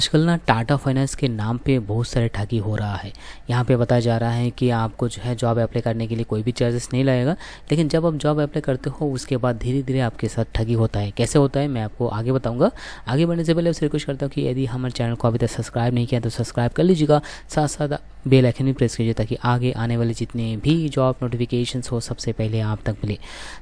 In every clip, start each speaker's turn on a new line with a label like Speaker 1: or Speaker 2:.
Speaker 1: आजकल ना टाटा फाइनेंस के नाम पे बहुत सारे ठगी हो रहा है यहाँ पे बताया जा रहा है कि आपको जो है जॉब अप्लाई करने के लिए कोई भी चार्जेस नहीं लगेगा लेकिन जब आप जॉब अप्लाई करते हो उसके बाद धीरे धीरे आपके साथ ठगी होता है कैसे होता है मैं आपको आगे बताऊँगा आगे बढ़ने से पहले आपसे रिक्वेस्ट करता हूँ कि यदि हमारे चैनल को अभी तक सब्सक्राइब नहीं किया तो सब्सक्राइब कर लीजिएगा साथ साथ बेल आइकन भी प्रेस कीजिए ताकि आगे आने वाले जितने भी जॉब नोटिफिकेशंस हो सबसे पहले आप तक मिले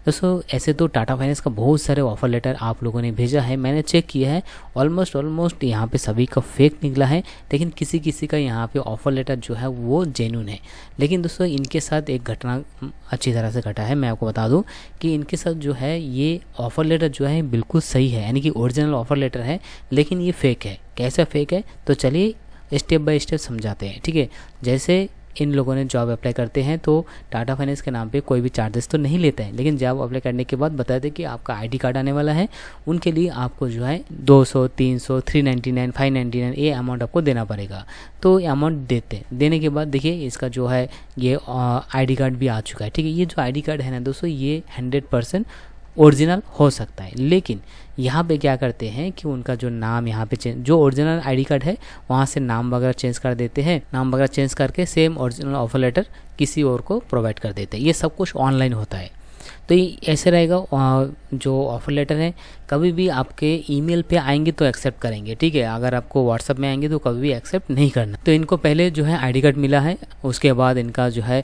Speaker 1: दोस्तों ऐसे तो टाटा फाइनेंस का बहुत सारे ऑफर लेटर आप लोगों ने भेजा है मैंने चेक किया है ऑलमोस्ट ऑलमोस्ट यहाँ पे सभी का फेक निकला है लेकिन किसी किसी का यहाँ पे ऑफर लेटर जो है वो जेन्यून है लेकिन दोस्तों इनके साथ एक घटना हम्म, अच्छी तरह से घटा है मैं आपको बता दूँ कि इनके साथ जो है ये ऑफर लेटर जो है बिल्कुल सही है यानी कि ओरिजिनल ऑफर लेटर है लेकिन ये फेक है कैसा फेक है तो चलिए स्टेप बाय स्टेप समझाते हैं ठीक है जैसे इन लोगों ने जॉब अप्लाई करते हैं तो टाटा फाइनेंस के नाम पे कोई भी चार्जेस तो नहीं लेते हैं लेकिन जॉब अप्लाई करने के बाद बताते हैं कि आपका आईडी कार्ड आने वाला है उनके लिए आपको जो है 200, 300, 399, 599 ये अमाउंट आपको देना पड़ेगा तो ये अमाउंट देते हैं देने के बाद देखिए इसका जो है ये आई कार्ड भी आ चुका है ठीक है ये जो आई कार्ड है ना दोस्तों ये हंड्रेड ओरिजिनल हो सकता है लेकिन यहाँ पे क्या करते हैं कि उनका जो नाम यहाँ पे चेंज जो ओरिजिनल आईडी कार्ड है वहाँ से नाम वगैरह चेंज कर देते हैं नाम वगैरह चेंज करके सेम ओरिजिनल ऑफर लेटर किसी और को प्रोवाइड कर देते हैं ये सब कुछ ऑनलाइन होता है तो ऐसे रहेगा जो ऑफर लेटर है कभी भी आपके ईमेल पे आएंगे तो एक्सेप्ट करेंगे ठीक है अगर आपको व्हाट्सअप में आएंगे तो कभी भी एक्सेप्ट नहीं करना तो इनको पहले जो है आईडी कार्ड मिला है उसके बाद इनका जो है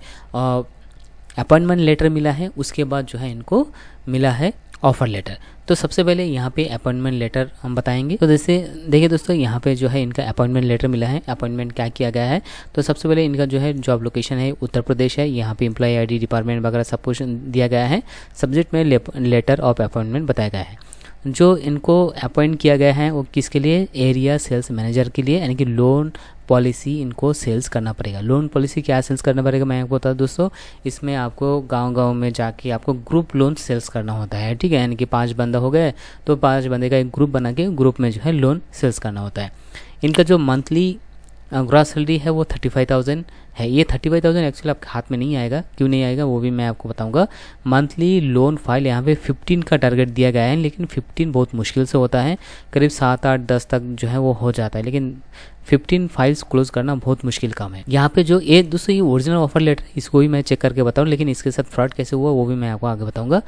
Speaker 1: अपॉइंटमेंट लेटर मिला है उसके बाद जो है इनको मिला है ऑफर लेटर तो सबसे पहले यहाँ पे अपॉइंटमेंट लेटर हम बताएंगे तो जैसे देखिए दोस्तों यहाँ पे जो है इनका अपॉइंटमेंट लेटर मिला है अपॉइंटमेंट क्या किया गया है तो सबसे पहले इनका जो है जॉब लोकेशन है उत्तर प्रदेश है यहाँ पे इम्प्लॉय आईडी डिपार्टमेंट वगैरह सब कुछ दिया गया है सब्जेक्ट में लेटर ऑफ अपॉइंटमेंट बताया गया है जो इनको अपॉइंट किया गया है वो किसके लिए एरिया सेल्स मैनेजर के लिए यानी कि लोन पॉलिसी इनको सेल्स करना पड़ेगा लोन पॉलिसी क्या सेल्स करना पड़ेगा मैं आपको बता दोस्तों इसमें आपको गांव गांव में जाके आपको ग्रुप लोन सेल्स करना होता है ठीक है यानी कि पांच बंदा हो गए तो पांच बंदे का एक ग्रुप बना के ग्रुप में जो है लोन सेल्स करना होता है इनका जो मंथली ग्रॉस सैलरी है वो थर्टी फाइव थाउजेंड है ये थर्टी फाइव थाउजेंड एक्चुअली आपके हाथ में नहीं आएगा क्यों नहीं आएगा वो भी मैं आपको बताऊंगा मंथली लोन फाइल यहाँ पे फिफ्टीन का टारगेट दिया गया है लेकिन फिफ्टीन बहुत मुश्किल से होता है करीब सात आठ दस तक जो है वो हो जाता है लेकिन 15 फाइल्स क्लोज करना बहुत मुश्किल काम है यहाँ पे जो एक दूसरे ये ओरिजिनल ऑफर लेटर इसको भी मैं चेक करके बताऊँ लेकिन इसके साथ फ्रॉड कैसे हुआ वो भी मैं आपको आगे बताऊँगा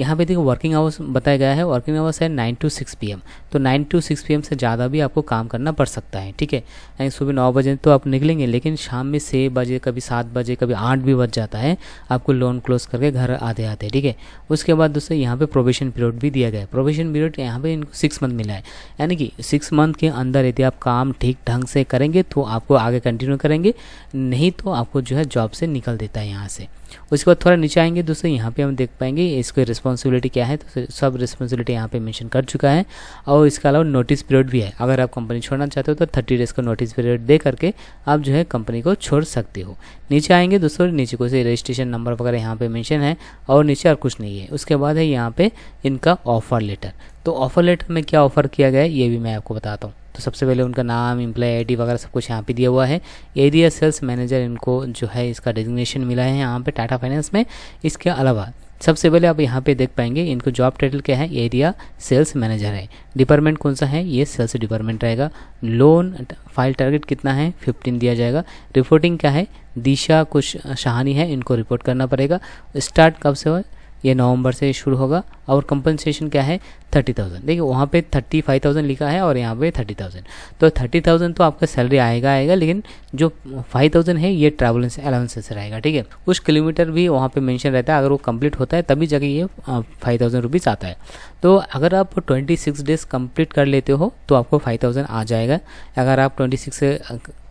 Speaker 1: यहाँ पे देखिए वर्किंग आवर्स बताया गया है वर्किंग आवर्स है नाइन टू सिक्स पी तो नाइन टू सिक्स पी से ज़्यादा भी आपको काम करना पड़ सकता है ठीक है यानी सुबह नौ बजे तो आप निकलेंगे लेकिन शाम में छः बजे कभी सात बजे कभी आठ भी बज जाता है आपको लोन क्लोज करके घर आते आते ठीक है उसके बाद दूसरे यहाँ पर प्रोवेशन पीरियड भी दिया गया है प्रोविशन पीरियड यहाँ पर इनको सिक्स मंथ मिला है यानी कि सिक्स मंथ के अंदर यदि आप काम ठीक ढंग ढंग से करेंगे तो आपको आगे कंटिन्यू करेंगे नहीं तो आपको जो है जॉब से निकल देता है यहाँ से उसके बाद थोड़ा नीचे आएंगे दोस्तों यहाँ पे हम देख पाएंगे इसकी रिस्पॉन्सिबिलिटी क्या है तो सब रिस्पॉन्सिबिलिटी यहाँ पे मेंशन कर चुका है और इसके अलावा नोटिस पीरियड भी है अगर आप कंपनी छोड़ना चाहते हो तो थर्टी डेज का नोटिस पीरियड दे करके आप जो है कंपनी को छोड़ सकते हो नीचे आएंगे दोस्तों नीचे को से रजिस्ट्रेशन नंबर वगैरह यहाँ पे मैंशन है और नीचे और कुछ नहीं है उसके बाद है यहाँ पे इनका ऑफर लेटर तो ऑफर लेटर में क्या ऑफर किया गया है ये भी मैं आपको बताता हूँ तो सबसे पहले उनका नाम एम्प्लॉय आई वगैरह सब कुछ यहाँ पे दिया हुआ है एरिया सेल्स मैनेजर इनको जो है इसका डिजिग्नेशन मिला है यहाँ पे टाटा फाइनेंस में इसके अलावा सबसे पहले आप यहाँ पे देख पाएंगे इनको जॉब टाइटल क्या है एरिया सेल्स मैनेजर है डिपार्टमेंट कौन सा है ये सेल्स डिपार्टमेंट रहेगा लोन फाइल टारगेट कितना है 15 दिया जाएगा रिपोर्टिंग क्या है दिशा कुछ शाहानी है इनको रिपोर्ट करना पड़ेगा स्टार्ट कब से हो ये नवंबर से शुरू होगा और कंपनसेशन क्या है थर्टी थाउजेंड देखिए वहाँ पे थर्टी फाइव थाउजेंड लिखा है और यहाँ पे थर्टी थाउजेंड तो थर्टी थाउजेंड तो आपका सैलरी आएगा आएगा लेकिन जो फाइव थाउजेंड है ये ट्रैवल अलाउंसेस रहेगा ठीक है कुछ किलोमीटर भी वहाँ पे मेंशन रहता है अगर वो कंप्लीट होता है तभी जगह ये फाइव थाउजेंड रुपीज़ आता है तो अगर आप ट्वेंटी सिक्स डेज कंप्लीट कर लेते हो तो आपको फाइव थाउजेंड आ जाएगा अगर आप ट्वेंटी सिक्स से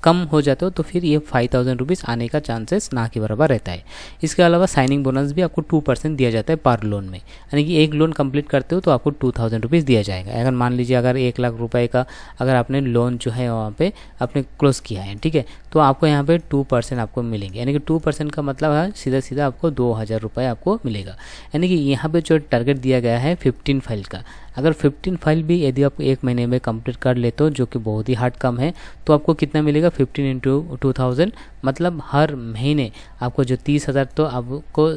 Speaker 1: कम हो जाते हो तो फिर ये फाइव थाउजेंड रुपीज़ आने का चांसेस ना के बराबर रहता है इसके अलावा साइनिंग बोनस भी आपको टू परसेंट दिया जाता है पर लोन में यानी कि एक लोन कंप्लीट करते हो तो आपको टू टू थाउजेंड रुपीज़ दिया जाएगा अगर मान लीजिए अगर एक लाख रुपए का अगर आपने लोन जो है वहाँ पे आपने क्लोज किया है ठीक है तो आपको यहाँ पे टू परसेंट आपको मिलेंगे यानी कि टू परसेंट का मतलब है सीधा सीधा आपको दो हज़ार रुपये आपको मिलेगा यानी कि यहाँ पर जो टारगेट दिया गया है फिफ्टीन फाइल का अगर फिफ्टीन फाइल भी यदि आप एक महीने में कंप्लीट कर लेते हो जो कि बहुत ही हार्ड काम है तो आपको कितना मिलेगा फिफ्टीन इंटू टू थाउजेंड मतलब हर महीने आपको जो तीस हज़ार तो आपको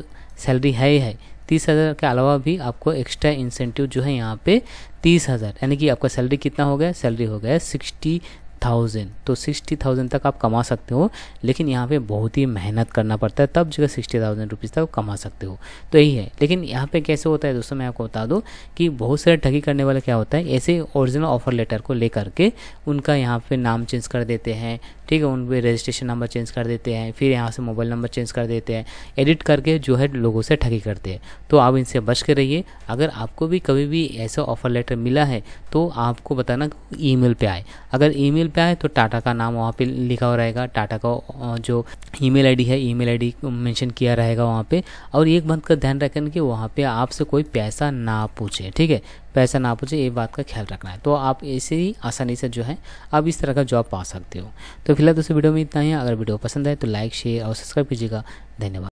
Speaker 1: सैलरी है ही है तीस हज़ार के अलावा भी आपको एक्स्ट्रा इंसेंटिव जो है यहाँ पे तीस हज़ार यानी कि आपका सैलरी कितना हो गया सैलरी हो गया सिक्सटी थाउजेंड तो सिक्सटी थाउजेंड तक आप कमा सकते हो लेकिन यहाँ पे बहुत ही मेहनत करना पड़ता है तब जगह सिक्सटी थाउजेंड रुपीज़ तक कमा सकते हो तो यही है लेकिन यहाँ पे कैसे होता है दोस्तों मैं आपको बता दूँ कि बहुत सारे ठगी करने वाला क्या होता है ऐसे ओरिजिनल ऑफर लेटर को ले करके उनका यहाँ पर नाम चेंज कर देते हैं ठीक है उन पर रजिस्ट्रेशन नंबर चेंज कर देते हैं फिर यहाँ से मोबाइल नंबर चेंज कर देते हैं एडिट करके जो है लोगों से ठगी करते हैं तो आप इनसे बच के रहिए अगर आपको भी कभी भी ऐसा ऑफर लेटर मिला है तो आपको बताना ई मेल पर आए अगर ई मेल पे आए तो टाटा का नाम वहाँ पे लिखा हुआ रहेगा टाटा का जो ईमेल आईडी है ईमेल आईडी मेंशन किया रहेगा वहाँ पे और एक बात का ध्यान रखें कि वहाँ पे आपसे कोई पैसा ना पूछे ठीक है पैसा ना पूछे ये बात का ख्याल रखना है तो आप ऐसे ही आसानी से जो है आप इस तरह का जॉब पा सकते हो तो फिलहाल दोस्तों वीडियो में इतना ही अगर वीडियो पसंद आए तो लाइक शेयर और सब्सक्राइब कीजिएगा धन्यवाद